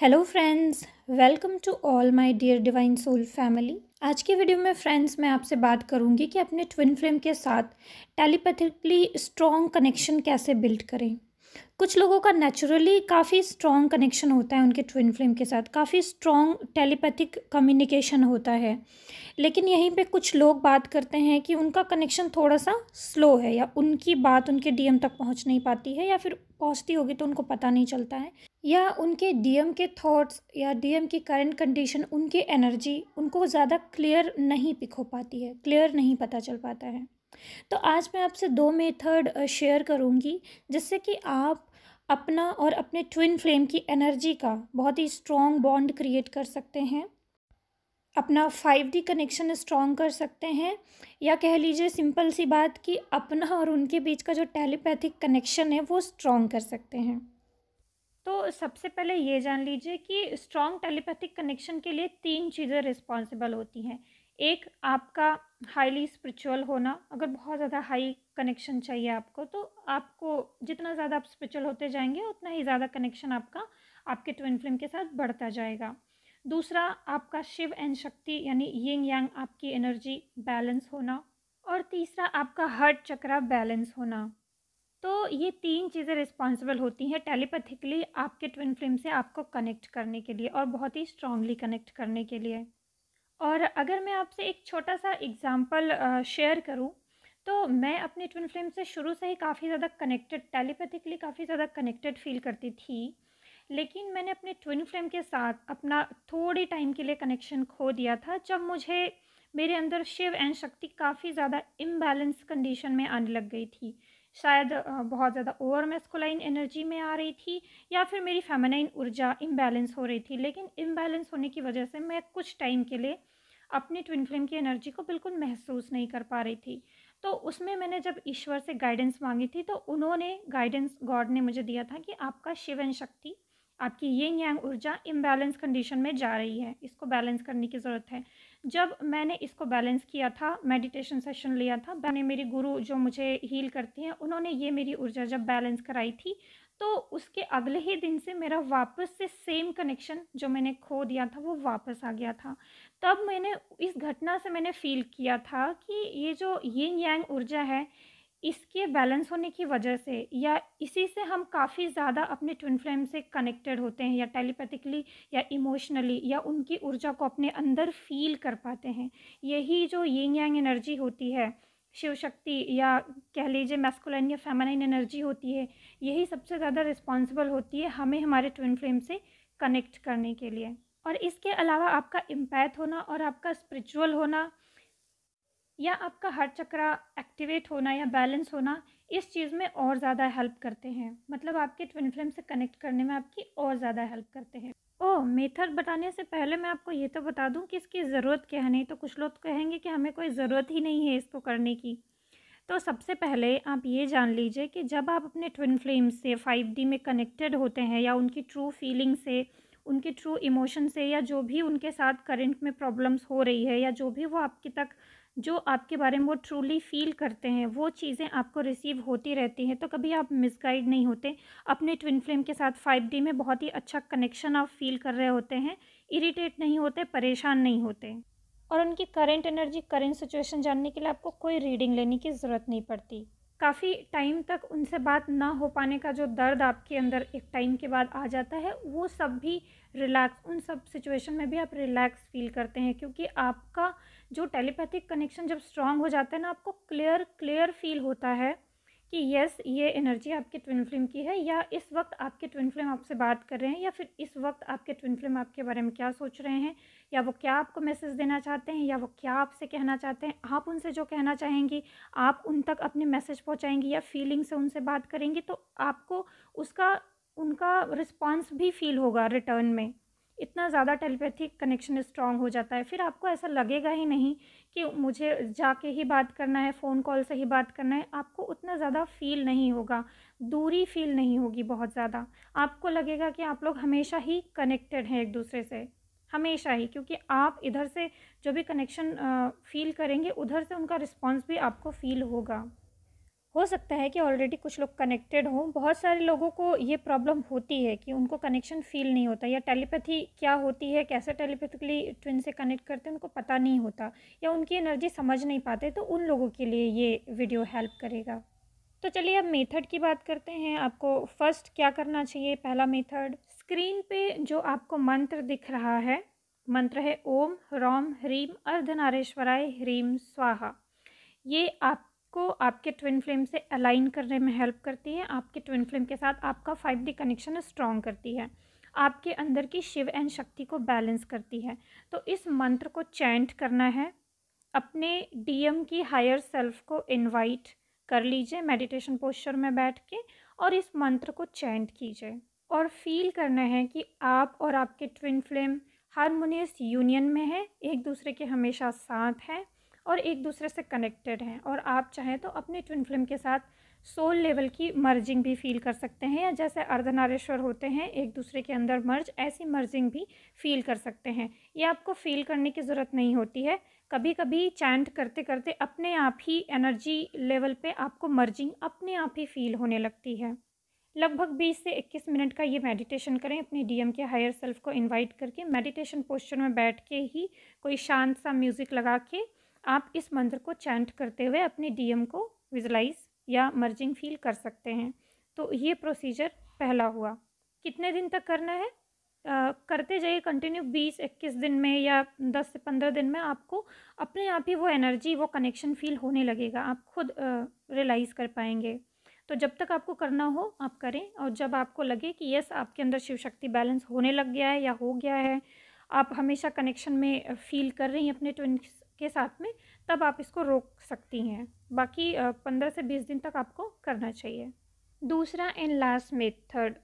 hello friends welcome to all my dear divine soul family आज के video में friends मैं आपसे बात करूंगी कि अपने ट्विन फ्लेम के साथ टेलीपैथिकली स्ट्रॉन्ग कनेक्शन कैसे बिल्ड करें कुछ लोगों का नेचुरली काफ़ी स्ट्रॉन्ग कनेक्शन होता है उनके ट्विन फ्लेम के साथ काफ़ी स्ट्रॉन्ग टेलीपैथिक कम्युनिकेशन होता है लेकिन यहीं पे कुछ लोग बात करते हैं कि उनका कनेक्शन थोड़ा सा स्लो है या उनकी बात उनके डीएम तक पहुंच नहीं पाती है या फिर पहुंचती होगी तो उनको पता नहीं चलता है या उनके डीएम के थॉट्स या डीएम की करंट कंडीशन उनकी एनर्जी उनको ज़्यादा क्लियर नहीं पिक हो पाती है क्लियर नहीं पता चल पाता है तो आज मैं आपसे दो मेथड शेयर करूँगी जिससे कि आप अपना और अपने ट्विन फ्लेम की एनर्जी का बहुत ही स्ट्रॉन्ग बॉन्ड क्रिएट कर सकते हैं अपना फाइव डी कनेक्शन स्ट्रॉन्ग कर सकते हैं या कह लीजिए सिंपल सी बात कि अपना और उनके बीच का जो टेलीपैथिक कनेक्शन है वो स्ट्रॉन्ग कर सकते हैं तो सबसे पहले ये जान लीजिए कि स्ट्रॉन्ग टेलीपैथिक कनेक्शन के लिए तीन चीज़ें रिस्पॉन्सिबल होती हैं एक आपका हाईली स्पिरिचुअल होना अगर बहुत ज़्यादा हाई कनेक्शन चाहिए आपको तो आपको जितना ज़्यादा आप स्पिरिचुअल होते जाएंगे उतना ही ज़्यादा कनेक्शन आपका आपके ट्विन फ्लेम के साथ बढ़ता जाएगा दूसरा आपका शिव एंड शक्ति यानी यिंग यांग आपकी एनर्जी बैलेंस होना और तीसरा आपका हर्ट चक्रा बैलेंस होना तो ये तीन चीज़ें रिस्पॉन्सिबल होती हैं टेलीपैथिकली आपके ट्विन फ्लेम से आपको कनेक्ट करने के लिए और बहुत ही स्ट्रांगली कनेक्ट करने के लिए और अगर मैं आपसे एक छोटा सा एग्ज़ाम्पल शेयर करूं तो मैं अपने ट्विन फ्लेम से शुरू से ही काफ़ी ज़्यादा कनेक्टेड टेलीपैथिकली काफ़ी ज़्यादा कनेक्टेड फील करती थी लेकिन मैंने अपने ट्विन फ्लेम के साथ अपना थोड़े टाइम के लिए कनेक्शन खो दिया था जब मुझे मेरे अंदर शिव एंड शक्ति काफ़ी ज़्यादा इम्बैलेंस कंडीशन में आने लग गई थी शायद बहुत ज़्यादा ओवर मेस्कुलाइन एनर्जी में आ रही थी या फिर मेरी फेमेनाइन ऊर्जा इम्बैलेंस हो रही थी लेकिन इम्बैलेंस होने की वजह से मैं कुछ टाइम के लिए अपनी ट्विन फ्लेम की एनर्जी को बिल्कुल महसूस नहीं कर पा रही थी तो उसमें मैंने जब ईश्वर से गाइडेंस मांगी थी तो उन्होंने गाइडेंस गॉड ने मुझे दिया था कि आपका शिवन शक्ति आपकी ये न्यांग ऊर्जा इम्बैलेंस कंडीशन में जा रही है इसको बैलेंस करने की ज़रूरत है जब मैंने इसको बैलेंस किया था मेडिटेशन सेशन लिया था मैंने मेरी गुरु जो मुझे हील करती हैं उन्होंने ये मेरी ऊर्जा जब बैलेंस कराई थी तो उसके अगले ही दिन से मेरा वापस से सेम कनेक्शन जो मैंने खो दिया था वो वापस आ गया था तब मैंने इस घटना से मैंने फील किया था कि ये जो ये यांग ऊर्जा है इसके बैलेंस होने की वजह से या इसी से हम काफ़ी ज़्यादा अपने ट्विन फ्लेम से कनेक्टेड होते हैं या टेलीपैथिकली या इमोशनली या उनकी ऊर्जा को अपने अंदर फील कर पाते हैं यही जो यिंग यांग एनर्जी होती है शिव शक्ति या कह लीजिए मैस्कुलिन या फेमाइन एनर्जी होती है यही सबसे ज़्यादा रिस्पॉन्सिबल होती है हमें हमारे ट्विन फ्लेम से कनेक्ट करने के लिए और इसके अलावा आपका इम्पैथ होना और आपका स्पिरिचुअल होना या आपका हर चक्रा एक्टिवेट होना या बैलेंस होना इस चीज़ में और ज़्यादा हेल्प करते हैं मतलब आपके ट्विन फ्लेम से कनेक्ट करने में आपकी और ज़्यादा हेल्प करते हैं ओ मेथड बताने से पहले मैं आपको ये तो बता दूं कि इसकी ज़रूरत क्या है नहीं तो कुछ लोग कहेंगे कि हमें कोई ज़रूरत ही नहीं है इसको करने की तो सबसे पहले आप ये जान लीजिए कि जब आप अपने ट्विन फ्लेम से फाइव डी में कनेक्टेड होते हैं या उनकी ट्रू फीलिंग से उनके ट्रू इमोशन से या जो भी उनके साथ करंट में प्रॉब्लम्स हो रही है या जो भी वो आपके तक जो आपके बारे में वो ट्रूली फील करते हैं वो चीज़ें आपको रिसीव होती रहती हैं तो कभी आप मिसगाइड नहीं होते अपने ट्विन फ्लेम के साथ फाइव डी में बहुत ही अच्छा कनेक्शन आप फील कर रहे होते हैं इरीटेट नहीं होते परेशान नहीं होते और उनकी करेंट एनर्जी करेंट सिचुएशन जानने के लिए आपको कोई रीडिंग लेने की ज़रूरत नहीं पड़ती काफ़ी टाइम तक उनसे बात ना हो पाने का जो दर्द आपके अंदर एक टाइम के बाद आ जाता है वो सब भी रिलैक्स उन सब सिचुएशन में भी आप रिलैक्स फील करते हैं क्योंकि आपका जो टेलीपैथिक कनेक्शन जब स्ट्रांग हो जाता है ना आपको क्लियर क्लियर फील होता है कि यस ये एनर्जी आपकी ट्विन फ्लेम की है या इस वक्त आपके ट्विन फ्लेम आपसे बात कर रहे हैं या फिर इस वक्त आपके ट्विन फ्लेम आपके बारे में क्या सोच रहे हैं या वो क्या आपको मैसेज देना चाहते हैं या वो क्या आपसे कहना चाहते हैं आप उनसे जो कहना चाहेंगी आप उन तक अपने मैसेज पहुँचाएंगी या फीलिंग से उनसे बात करेंगी तो आपको उसका उनका रिस्पॉन्स भी फील होगा रिटर्न में इतना ज़्यादा टेलीपैथिक कनेक्शन स्ट्रॉन्ग हो जाता है फिर आपको ऐसा लगेगा ही नहीं कि मुझे जाके ही बात करना है फ़ोन कॉल से ही बात करना है आपको उतना ज़्यादा फील नहीं होगा दूरी फील नहीं होगी बहुत ज़्यादा आपको लगेगा कि आप लोग हमेशा ही कनेक्टेड हैं एक दूसरे से हमेशा ही क्योंकि आप इधर से जो भी कनेक्शन फील करेंगे उधर से उनका रिस्पॉन्स भी आपको फील होगा हो सकता है कि ऑलरेडी कुछ लोग कनेक्टेड हों बहुत सारे लोगों को ये प्रॉब्लम होती है कि उनको कनेक्शन फील नहीं होता या टेलीपैथी क्या होती है कैसे टेलीपैथिकली ट्विन से कनेक्ट करते हैं उनको पता नहीं होता या उनकी एनर्जी समझ नहीं पाते तो उन लोगों के लिए ये वीडियो हेल्प करेगा तो चलिए अब मेथड की बात करते हैं आपको फर्स्ट क्या करना चाहिए पहला मेथड स्क्रीन पे जो आपको मंत्र दिख रहा है मंत्र है ओम रोम ह्रीम अर्धनारेश्वराय ह्रीम स्वाहा ये आप को आपके ट्विन फ्लेम से अलाइन करने में हेल्प करती है आपके ट्विन फ्लेम के साथ आपका फाइव डी कनेक्शन स्ट्रॉन्ग करती है आपके अंदर की शिव एंड शक्ति को बैलेंस करती है तो इस मंत्र को चैंट करना है अपने डीएम की हायर सेल्फ को इनवाइट कर लीजिए मेडिटेशन पोस्चर में बैठ के और इस मंत्र को चैंट कीजिए और फील करना है कि आप और आपके ट्विन फ्लेम हारमोनियस यूनियन में है एक दूसरे के हमेशा साथ हैं और एक दूसरे से कनेक्टेड हैं और आप चाहें तो अपने ट्विन फिल्म के साथ सोल लेवल की मर्जिंग भी फील कर सकते हैं या जैसे अर्धनारेश्वर होते हैं एक दूसरे के अंदर मर्ज ऐसी मर्जिंग भी फील कर सकते हैं ये आपको फील करने की ज़रूरत नहीं होती है कभी कभी चैंट करते करते अपने आप ही एनर्जी लेवल पे आपको मर्जिंग अपने आप ही फील होने लगती है लगभग 20 से 21 मिनट का ये मेडिटेशन करें अपने डीएम के हायर सेल्फ को इनवाइट करके मेडिटेशन पोस्चर में बैठ के ही कोई शांत सा म्यूज़िक लगा के आप इस मंत्र को चैंट करते हुए अपने डीएम को विजुलाइज या मर्जिंग फील कर सकते हैं तो ये प्रोसीजर पहला हुआ कितने दिन तक करना है आ, करते जाइए कंटिन्यू बीस इक्कीस दिन में या दस से पंद्रह दिन में आपको अपने आप ही वो एनर्जी वो कनेक्शन फील होने लगेगा आप खुद रियलाइज़ कर पाएंगे तो जब तक आपको करना हो आप करें और जब आपको लगे कि यस आपके अंदर शिव शक्ति बैलेंस होने लग गया है या हो गया है आप हमेशा कनेक्शन में फील कर रही हैं अपने ट्विन के साथ में तब आप इसको रोक सकती हैं बाकी पंद्रह से बीस दिन तक आपको करना चाहिए दूसरा एंड लास्ट मेथड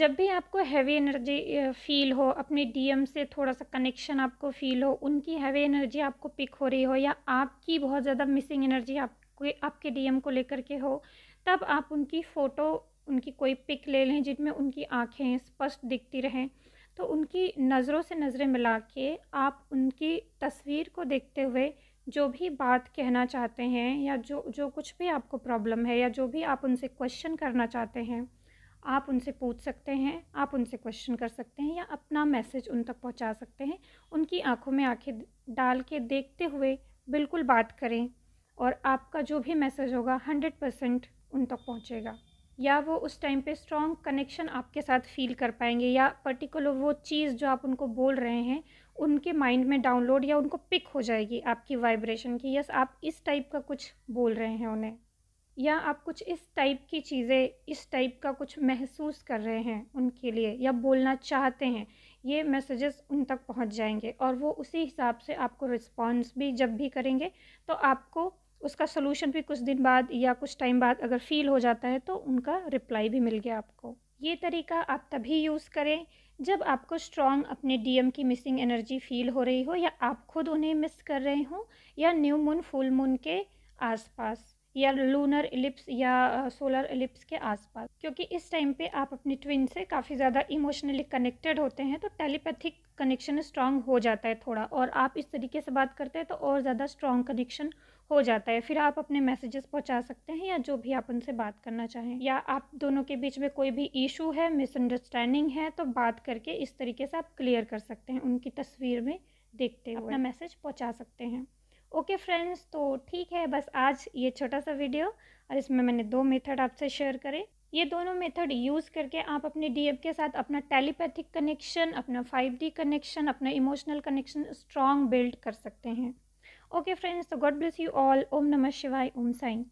जब भी आपको हैवी एनर्जी फील हो अपने डीएम से थोड़ा सा कनेक्शन आपको फील हो उनकी हैवी एनर्जी आपको पिक हो रही हो या आपकी बहुत ज़्यादा मिसिंग एनर्जी आपके आपके डीएम को लेकर के हो तब आप उनकी फ़ोटो उनकी कोई पिक ले लें जिनमें उनकी आँखें स्पष्ट दिखती रहें तो उनकी नज़रों से नज़रें मिला के आप उनकी तस्वीर को देखते हुए जो भी बात कहना चाहते हैं या जो जो कुछ भी आपको प्रॉब्लम है या जो भी आप उनसे क्वेश्चन करना चाहते हैं आप उनसे पूछ सकते हैं आप उनसे क्वेश्चन कर सकते हैं या अपना मैसेज उन तक पहुंचा सकते हैं उनकी आंखों में आंखें डाल के देखते हुए बिल्कुल बात करें और आपका जो भी मैसेज होगा हंड्रेड परसेंट उन तक पहुँचेगा या वो उस टाइम पे स्ट्रॉन्ग कनेक्शन आपके साथ फील कर पाएंगे या पर्टिकुलर वो चीज़ जो आप उनको बोल रहे हैं उनके माइंड में डाउनलोड या उनको पिक हो जाएगी आपकी वाइब्रेशन की यस आप इस टाइप का कुछ बोल रहे हैं उन्हें या आप कुछ इस टाइप की चीज़ें इस टाइप का कुछ महसूस कर रहे हैं उनके लिए या बोलना चाहते हैं ये मैसेजेस उन तक पहुंच जाएंगे और वो उसी हिसाब से आपको रिस्पॉन्स भी जब भी करेंगे तो आपको उसका सोल्यूशन भी कुछ दिन बाद या कुछ टाइम बाद अगर फील हो जाता है तो उनका रिप्लाई भी मिल गया आपको ये तरीका आप तभी यूज़ करें जब आपको स्ट्रॉन्ग अपने डीएम की मिसिंग एनर्जी फील हो रही हो या आप खुद उन्हें मिस कर रहे हों या न्यू मून फुल मून के आसपास या लूनर इलिप्स या सोलर इलिप्स के आसपास क्योंकि इस टाइम पे आप अपने ट्विन से काफ़ी ज़्यादा इमोशनली कनेक्टेड होते हैं तो टेलीपैथिक कनेक्शन स्ट्रांग हो जाता है थोड़ा और आप इस तरीके से बात करते हैं तो और ज़्यादा स्ट्रांग कनेक्शन हो जाता है फिर आप अपने मैसेजेस पहुंचा सकते हैं या जो भी आप उनसे बात करना चाहें या आप दोनों के बीच में कोई भी इशू है मिसअंडरस्टैंडिंग है तो बात करके इस तरीके से आप क्लियर कर सकते हैं उनकी तस्वीर में देखते हुए अपना मैसेज पहुंचा सकते हैं ओके फ्रेंड्स तो ठीक है बस आज ये छोटा सा वीडियो और इसमें मैंने दो मेथड आपसे शेयर करे ये दोनों मेथड यूज़ करके आप अपने डीएफ के साथ अपना टेलीपैथिक कनेक्शन अपना डी कनेक्शन अपना इमोशनल कनेक्शन स्ट्रॉन्ग बिल्ड कर सकते हैं ओके फ्रेंड्स तो गॉड ब्लेस यू ऑल ओम नमः शिवाय ओम साई